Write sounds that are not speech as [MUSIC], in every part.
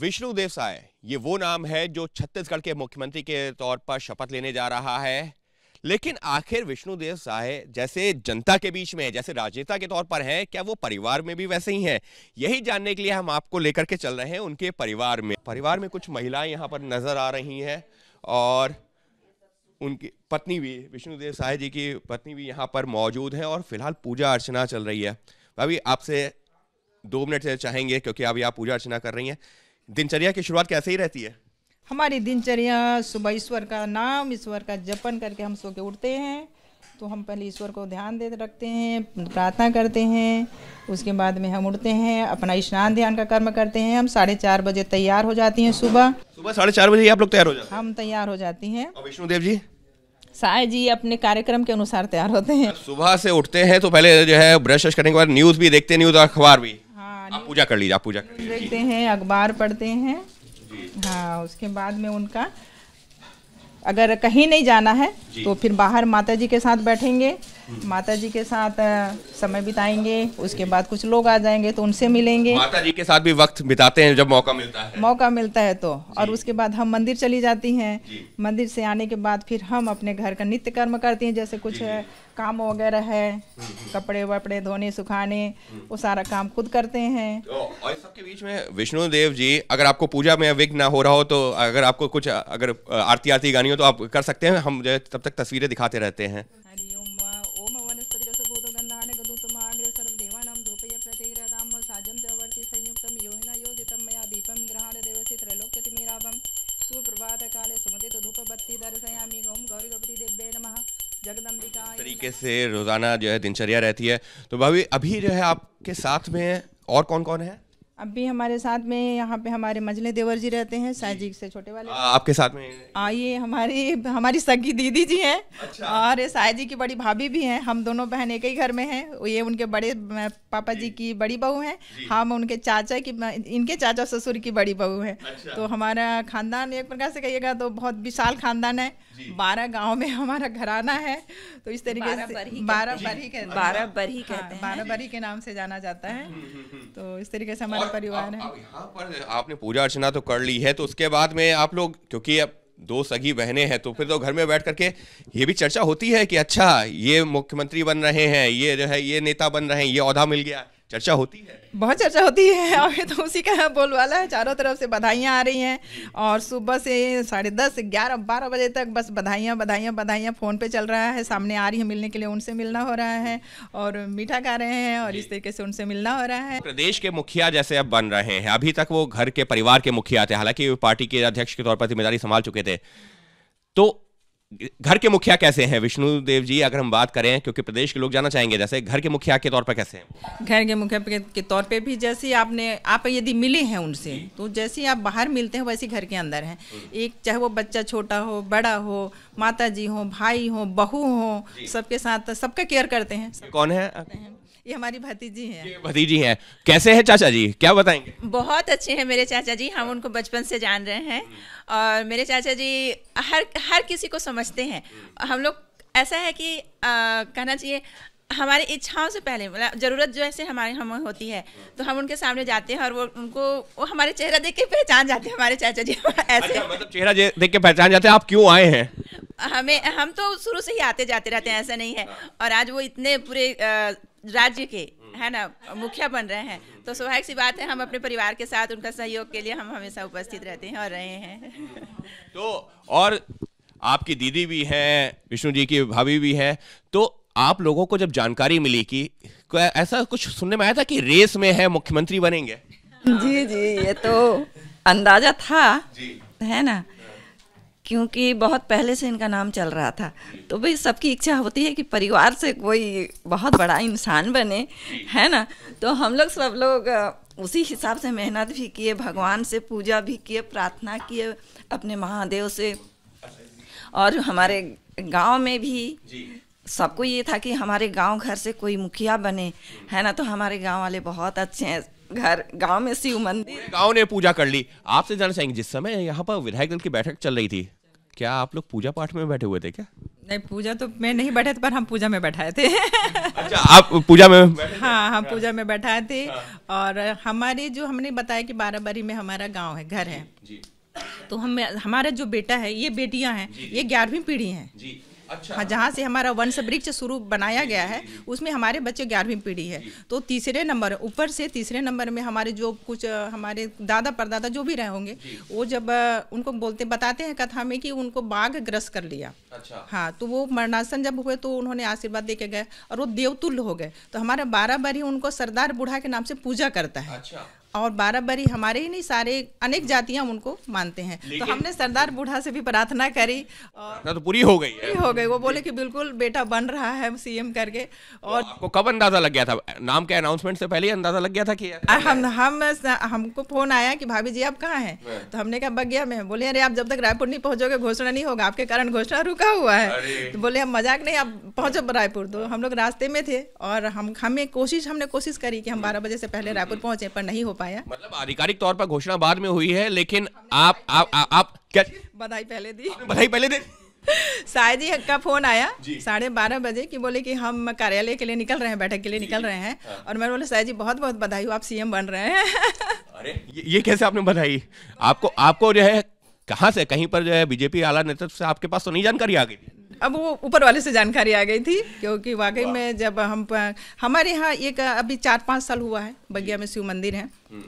विष्णुदेव साय ये वो नाम है जो छत्तीसगढ़ के मुख्यमंत्री के तौर पर शपथ लेने जा रहा है लेकिन आखिर विष्णुदेव साय जैसे जनता के बीच में है जैसे राजनेता के तौर पर हैं क्या वो परिवार में भी वैसे ही हैं यही जानने के लिए हम आपको लेकर के चल रहे हैं उनके परिवार में परिवार में कुछ महिलाएं यहाँ पर नजर आ रही हैं और उनकी पत्नी भी विष्णुदेव साय जी की पत्नी भी यहाँ पर मौजूद है और फिलहाल पूजा अर्चना चल रही है भाभी आपसे दो मिनट से चाहेंगे क्योंकि अभी आप पूजा अर्चना कर रही हैं दिनचर्या की शुरुआत कैसे ही रहती है हमारी दिनचर्या सुबह ईश्वर का नाम ईश्वर का जपन करके हम सो के उठते हैं तो हम पहले ईश्वर को ध्यान दे रखते हैं प्रार्थना करते हैं उसके बाद में हम उठते हैं अपना स्नान ध्यान का कर्म करते हैं हम साढ़े चार बजे तैयार हो जाती हैं सुबह सुबह साढ़े चार बजे आप लोग तैयार हो जाते हैं हम तैयार हो जाती हैं विष्णुदेव विष्णु देव जी साय जी अपने कार्यक्रम के अनुसार तैयार होते हैं सुबह से उठते हैं तो पहले जो है ब्रश करने के बाद न्यूज़ भी देखते हैं न्यूज़ और अखबार भी आप पूजा कर लीजिए आप पूजा कर देखते हैं अखबार पढ़ते हैं हाँ उसके बाद में उनका अगर कहीं नहीं जाना है तो फिर बाहर माता जी के साथ बैठेंगे हम्म। माता जी के साथ समय बिताएंगे उसके बाद कुछ लोग आ जाएंगे तो उनसे मिलेंगे माता जी के साथ भी वक्त बिताते हैं जब मौका मिलता है मौका मिलता है तो और उसके बाद हम मंदिर चली जाती हैं मंदिर से आने के बाद फिर हम अपने घर का नित्य कर्म करती हैं जैसे कुछ काम वगैरह है हम्म, हम्म। कपड़े वपड़े धोने सुखाने वो सारा काम खुद करते हैं तो, और सबके बीच में विष्णु देव जी अगर आपको पूजा में विघ्न ना हो रहा हो तो अगर आपको कुछ अगर आरती आरती गानी हो तो आप कर सकते हैं हम जो है तब तक तस्वीरें दिखाते रहते हैं तरीके से रोज़ाना जो है दिनचर्या रहती है तो भाभी अभी जो है आपके साथ में और कौन कौन है अब भी हमारे साथ में यहाँ पे हमारे मजले देवर जी रहते हैं जी से छोटे वाले आ, आपके साथ में आ ये हमारी हमारी सगी दीदी जी हैं अच्छा। और ये साय जी की बड़ी भाभी भी हैं हम दोनों बहन एक ही घर में हैं ये उनके बड़े पापा जी, जी की बड़ी बहू हैं हाँ, हम उनके चाचा की इनके चाचा ससुर की बड़ी बहू है अच्छा। तो हमारा खानदान एक प्रकार से कहिएगा तो बहुत विशाल खानदान है बारह गाँव में हमारा घराना है तो इस तरीके से बारह बरही बारह हाँ, बरही बारह बरही के नाम से जाना जाता है तो इस तरीके से हमारा परिवार है यहाँ पर आपने पूजा अर्चना तो कर ली है तो उसके बाद में आप लोग क्योंकि अब दो सगी बहने हैं तो फिर तो घर में बैठ करके ये भी चर्चा होती है कि अच्छा ये मुख्यमंत्री बन रहे हैं ये जो है ये नेता बन रहे हैं ये औहदा मिल गया है चर्चा होती है बहुत चर्चा होती है [LAUGHS] और ये तो उसी का बोलवाला है चारों तरफ से बधाइयाँ आ रही हैं और सुबह से साढ़े दस ग्यारह बारह बजे तक बस बधाइयाँ बधाइयाँ बधाइयाँ फ़ोन पे चल रहा है सामने आ रही है मिलने के लिए उनसे मिलना हो रहा है और मीठा खा रहे हैं और इस तरीके से उनसे मिलना हो रहा है प्रदेश के मुखिया जैसे अब बन रहे हैं अभी तक वो घर के परिवार के मुखिया थे हालांकि पार्टी के अध्यक्ष के तौर पर जिम्मेदारी संभाल चुके थे तो घर के मुखिया कैसे हैं विष्णु देव जी अगर हम बात करें क्योंकि प्रदेश के लोग जाना चाहेंगे जैसे घर के मुखिया के तौर पर कैसे हैं घर के मुखिया के तौर पे भी जैसे आपने आप यदि मिले हैं उनसे तो जैसे आप बाहर मिलते हैं वैसे घर के अंदर हैं एक चाहे वो बच्चा छोटा हो बड़ा हो माता जी हो भाई हो बहू हो सबके साथ सबका केयर करते हैं कौन है ये हमारी भतीजी हैं भतीजी हैं कैसे हैं चाचा जी क्या बताएंगे बहुत अच्छे हैं मेरे चाचा जी हम उनको बचपन से जान रहे हैं और मेरे चाचा जी हर हर किसी को समझते हैं हम लोग ऐसा है कि आ, कहना चाहिए हमारी इच्छाओं से पहले मतलब ज़रूरत जो ऐसे हमारे हमें होती है तो हम उनके सामने जाते हैं और वो उनको वो हमारे चेहरा देख के पहचान जाते हैं हमारे चाचा जी ऐसे अच्छा, मतलब चेहरा देख के पहचान जाते हैं आप क्यों आए हैं हमें हम तो शुरू से ही आते जाते रहते हैं ऐसा नहीं है और आज वो इतने पूरे राज्य के हम्म। है ना मुखिया बन रहे हैं तो स्वाभाविक सी बात है हम अपने परिवार के साथ उनका सहयोग के लिए हम हमेशा उपस्थित रहते हैं और रहे हैं [LAUGHS] तो और आपकी दीदी भी है विष्णु जी की भाभी भी है तो आप लोगों को जब जानकारी मिली कि ऐसा कुछ सुनने में आया था कि रेस में है मुख्यमंत्री बनेंगे जी जी ये तो अंदाजा था जी है ना क्योंकि बहुत पहले से इनका नाम चल रहा था तो भाई सबकी इच्छा होती है कि परिवार से कोई बहुत बड़ा इंसान बने है ना तो हम लोग सब लोग उसी हिसाब से मेहनत भी किए भगवान से पूजा भी किए प्रार्थना किए अपने महादेव से और हमारे गांव में भी सबको ये था कि हमारे गांव घर से कोई मुखिया बने है ना तो हमारे गांव वाले बहुत अच्छे हैं घर गांव में शिव मंदिर गांव ने पूजा कर ली आपसे जाना चाहेंगे जिस समय यहाँ पर विधायक दल की बैठक चल रही थी क्या आप लोग पूजा पाठ में बैठे हुए थे क्या नहीं पूजा तो मैं नहीं बैठे थे पर हम पूजा में बैठाए थे अच्छा आप पूजा में [LAUGHS] हाँ हम पूजा में बैठाए थे और हमारे जो हमने बताया कि बाराबरी में हमारा गांव है घर है जी, जी। तो हम हमारा जो बेटा है ये बेटियां हैं ये ग्यारहवीं पीढ़ी हैं अच्छा हाँ जहाँ से हमारा वंश वृक्ष स्वरूप बनाया गया है उसमें हमारे बच्चे ग्यारहवीं पीढ़ी है तो तीसरे नंबर ऊपर से तीसरे नंबर में हमारे जो कुछ हमारे दादा परदादा जो भी रहे होंगे वो जब उनको बोलते बताते हैं कथा में कि उनको बाघ ग्रस्त कर लिया अच्छा हाँ तो वो मरणासन जब हुए तो उन्होंने आशीर्वाद दे के गए और वो देवतुल्य हो गए तो हमारा बारह बार ही उनको सरदार बूढ़ा के नाम से पूजा करता है अच्छा और बारह बरी हमारे ही नहीं सारे अनेक जातियां उनको मानते हैं तो हमने सरदार बूढ़ा से भी प्रार्थना करी और तो पूरी हो गई पूरी हो गई वो बोले कि बिल्कुल बेटा बन रहा है सीएम करके और तो आपको कब अंदाजा लग गया था नाम के अनाउंसमेंट से पहले अंदाजा लग गया था कि हम हम हमको फोन आया कि भाभी जी आप कहाँ हैं हाँ। तो हमने कहा बगिया में बोले अरे आप जब तक रायपुर नहीं पहुंचोगे घोषणा नहीं होगा आपके कारण घोषणा रुका हुआ है तो बोले हम मजाक नहीं आप पहुंचो रायपुर तो हम लोग रास्ते में थे और हम हमें कोशिश हमने कोशिश करी कि हम बारह बजे से पहले रायपुर पहुंचे पर नहीं हो पाए पाया मतलब आधिकारिक तौर पर घोषणा बाद में हुई है लेकिन आप आप आप आप क्या बधाई पहले दी बधाई पहले दी शायद ही का फोन आया साढ़े बारह बजे कि बोले कि हम कार्यालय के लिए निकल रहे हैं बैठक के लिए निकल रहे हैं हाँ। और मैंने बोला शायद जी बहुत बहुत बधाई हो आप सीएम बन रहे हैं [LAUGHS] अरे ये, ये कैसे आपने बधाई आपको आपको जो है कहाँ से कहीं पर जो है बीजेपी आला नेतृत्व से आपके पास तो नहीं जानकारी आ गई अब वो ऊपर वाले से जानकारी आ गई थी क्योंकि वाकई में जब हम हमारे यहाँ एक अभी चार पाँच साल हुआ है बगिया में शिव मंदिर है हम्म।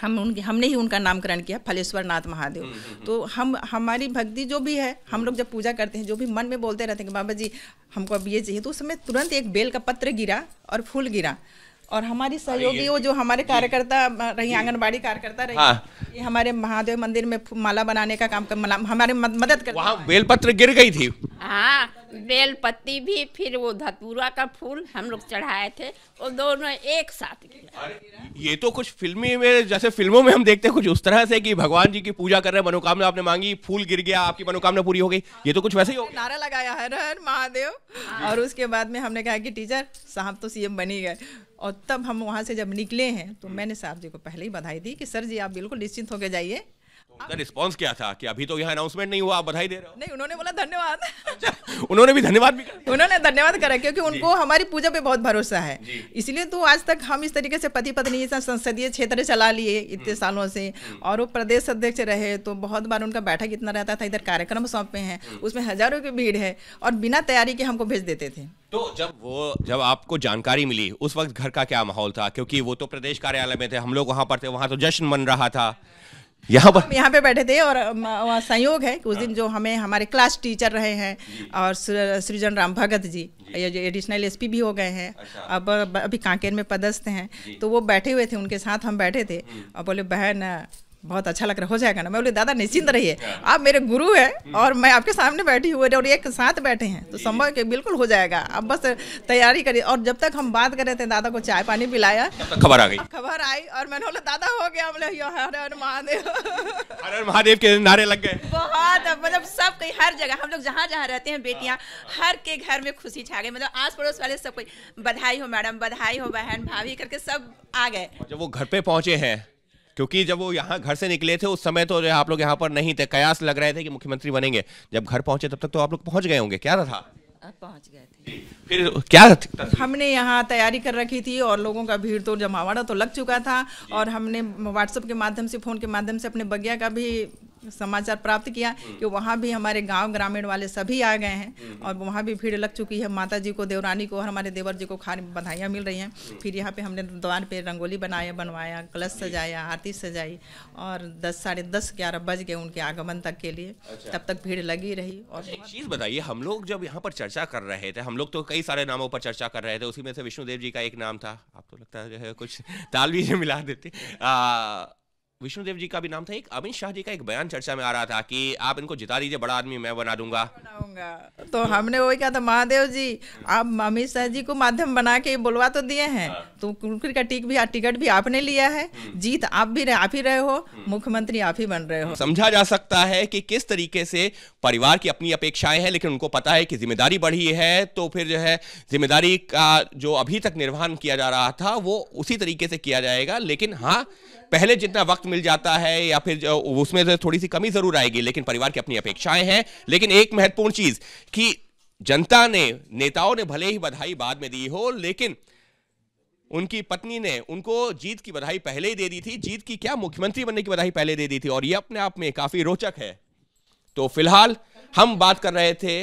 हम उनके हमने ही उनका नामकरण किया फलेश्वर नाथ महादेव हम्म, हम्म, तो हम हमारी भक्ति जो भी है हम लोग जब पूजा करते हैं जो भी मन में बोलते रहते हैं कि बाबा जी हमको अब ये चाहिए तो उस समय तुरंत एक बेल का पत्र गिरा और फूल गिरा और हमारी हाँ, सहयोगी वो जो हमारे कार्यकर्ता रही आंगनबाड़ी कार्यकर्ता रही हाँ। ये हमारे महादेव मंदिर में माला बनाने का काम कर, हमारे मदद कर वहाँ बेलपत्र गिर गई थी हाँ बेलपत्ती भी फिर वो धतूरा का फूल हम लोग चढ़ाए थे और दोनों एक साथ ये तो कुछ फिल्मी में जैसे फिल्मों में हम देखते हैं कुछ उस तरह से कि भगवान जी की पूजा कर रहे हैं मनोकामना आपने मांगी फूल गिर गया आपकी मनोकामना पूरी हो गई ये तो कुछ वैसे ही हो नारा लगाया है महादेव और उसके बाद में हमने कहा कि टीचर साहब तो सीएम बनी गए और तब हम वहाँ से जब निकले हैं तो हम्म। मैंने साहब जी को पहले ही बधाई दी कि सर जी आप बिल्कुल निश्चिंत होकर जाइए रिस्पॉन्स तो क्या था कि अभी तो यहाँ अनाउंसमेंट नहीं हुआ आप बधाई दे रहे हो नहीं उन्होंने बोला धन्यवाद अच्छा, उन्होंने भी धन्यवाद भी कर उन्होंने धन्यवाद करा क्योंकि उनको हमारी पूजा पे बहुत भरोसा है इसलिए तो आज तक हम इस तरीके से पति पत्नी संसदीय क्षेत्र चला लिए इतने हम्म। सालों से हम्म। और वो प्रदेश अध्यक्ष रहे तो बहुत बार उनका बैठक इतना रहता था इधर कार्यक्रम सौंपे हैं उसमें हजारों की भीड़ है और बिना तैयारी के हमको भेज देते थे तो जब वो जब आपको जानकारी मिली उस वक्त घर का क्या माहौल था क्योंकि वो तो प्रदेश कार्यालय में थे हम लोग वहाँ पर थे वहां तो जश्न मन रहा था यहाँ पर यहाँ पे बैठे थे और संयोग है कि उस दिन हाँ। जो हमें हमारे क्लास टीचर रहे हैं और सृजन राम भगत जी ये जो एडिशनल एसपी भी हो गए हैं अच्छा। अब अभी कांकेर में पदस्थ हैं तो वो बैठे हुए थे उनके साथ हम बैठे थे हम्म। और बोले बहन बहुत अच्छा लग रहा हो जाएगा ना मैं बोली दादा निश्चिंत रहिए हाँ। आप मेरे गुरु हैं और मैं आपके सामने बैठी हुई और एक साथ बैठे हैं तो संभव के बिल्कुल हो जाएगा अब बस तैयारी करिए और जब तक हम बात कर रहे थे दादा को चाय पानी पिलाया खबर आ गई खबर आई और मैंने बोला दादा हो गया बोले हर हर महादेव हर हर महादेव के नारे लग गए बहुत मतलब सब कहीं हर जगह हम लोग जहाँ जहाँ रहते हैं बेटियाँ हर के घर में खुशी छा गई मतलब आस पड़ोस वाले सब कोई बधाई हो मैडम बधाई हो बहन भाभी करके सब आ गए जब वो घर पे पहुँचे हैं क्योंकि जब वो यहाँ घर से निकले थे उस समय तो जो आप लोग यहाँ पर नहीं थे कयास लग रहे थे कि मुख्यमंत्री बनेंगे जब घर पहुंचे तब तक तो आप लोग पहुंच गए होंगे क्या था पहुंच गए थे फिर क्या था? हमने यहाँ तैयारी कर रखी थी और लोगों का भीड़ तो जमावाड़ा तो लग चुका था और हमने व्हाट्सएप के माध्यम से फ़ोन के माध्यम से अपने बगिया का भी समाचार प्राप्त किया हम्म। कि वहाँ भी हमारे गांव ग्रामीण वाले सभी आ गए हैं हम्म। और वहाँ भी भीड़ लग चुकी है माता जी को देवरानी को और हमारे देवर जी को खा बधाइयाँ मिल रही हैं हम्म। फिर यहाँ पे हमने द्वार पे रंगोली बनाया बनवाया कलश सजाया आरती सजाई और दस साढ़े दस ग्यारह बज गए उनके आगमन तक के लिए अच्छा। तब तक भीड़ लगी रही और अच्छा, एक चीज़ बताइए हम लोग जब यहाँ पर चर्चा कर रहे थे हम लोग तो कई सारे नामों पर चर्चा कर रहे थे उसी में से विष्णुदेव जी का एक नाम था आपको तो लगता है कुछ ताल भी [LAUGHS] मिला देते विष्णुदेव जी का भी नाम था एक अमित शाह जी का एक बयान चर्चा में आ रहा था कि आप इनको जिता दीजिए बड़ा आदमी मैं बना दूंगा तो हमने वही कहा था महादेव जी आप अमित शाह जी को माध्यम बना के बुलवा तो दिए हैं हाँ। तो कुरकुर का टिक भी टिकट भी आपने लिया है हम्म। जीत आप भी आप ही रहे हो हम्म। मुख्यमंत्री आप ही बन रहे हो समझा जा सकता है कि किस तरीके से परिवार की अपनी अपेक्षाएं हैं लेकिन उनको पता है कि जिम्मेदारी बढ़ी है तो फिर जो है जिम्मेदारी का जो अभी तक निर्वहन किया जा रहा था वो उसी तरीके से किया जाएगा लेकिन हाँ पहले जितना वक्त मिल जाता है या फिर उसमें थोड़ी सी कमी जरूर आएगी लेकिन परिवार की अपनी अपेक्षाएं हैं लेकिन एक महत्वपूर्ण चीज कि जनता ने नेताओं ने भले ही बधाई बाद में दी हो लेकिन उनकी पत्नी ने उनको जीत की बधाई पहले ही दे दी थी जीत की क्या मुख्यमंत्री बनने की बधाई पहले दे दी थी और ये अपने आप में काफी रोचक है तो फिलहाल हम बात कर रहे थे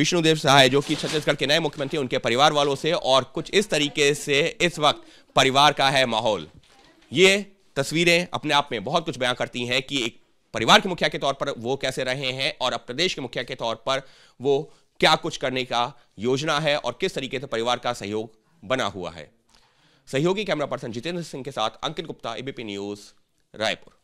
विष्णुदेव सहाय जो कि छत्तीसगढ़ के नए मुख्यमंत्री उनके परिवार वालों से और कुछ इस तरीके से इस वक्त परिवार का है माहौल ये तस्वीरें अपने आप में बहुत कुछ बयां करती हैं कि एक परिवार के मुखिया के तौर पर वो कैसे रहे हैं और अब प्रदेश के मुखिया के तौर पर वो क्या कुछ करने का योजना है और किस तरीके से परिवार का सहयोग बना हुआ है सहयोगी कैमरा पर्सन जितेंद्र सिंह के साथ अंकित गुप्ता एबीपी न्यूज रायपुर